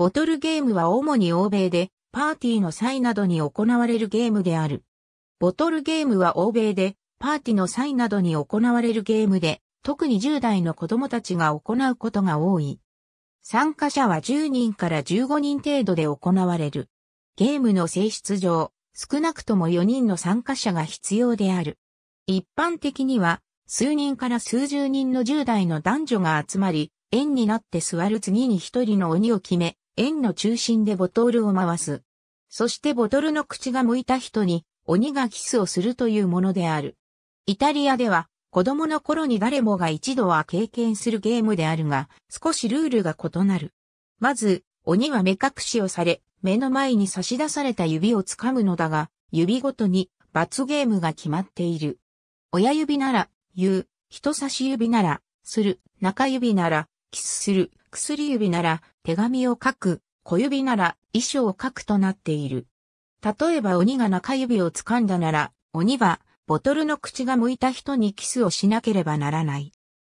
ボトルゲームは主に欧米で、パーティーの際などに行われるゲームである。ボトルゲームは欧米で、パーティーの際などに行われるゲームで、特に10代の子供たちが行うことが多い。参加者は10人から15人程度で行われる。ゲームの性質上、少なくとも4人の参加者が必要である。一般的には、数人から数十人の10代の男女が集まり、円になって座る次に1人の鬼を決め、円の中心でボトルを回す。そしてボトルの口が向いた人に鬼がキスをするというものである。イタリアでは子供の頃に誰もが一度は経験するゲームであるが少しルールが異なる。まず鬼は目隠しをされ目の前に差し出された指を掴むのだが指ごとに罰ゲームが決まっている。親指なら言う、人差し指ならする、中指ならキスする、薬指なら手紙を書く、小指なら遺書を書くとなっている。例えば鬼が中指を掴んだなら、鬼はボトルの口が向いた人にキスをしなければならない。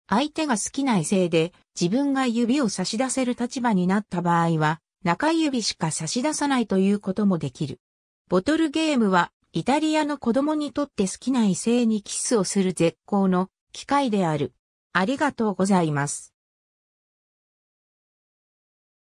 相手が好きな異性で自分が指を差し出せる立場になった場合は、中指しか差し出さないということもできる。ボトルゲームはイタリアの子供にとって好きな異性にキスをする絶好の機会である。ありがとうございます。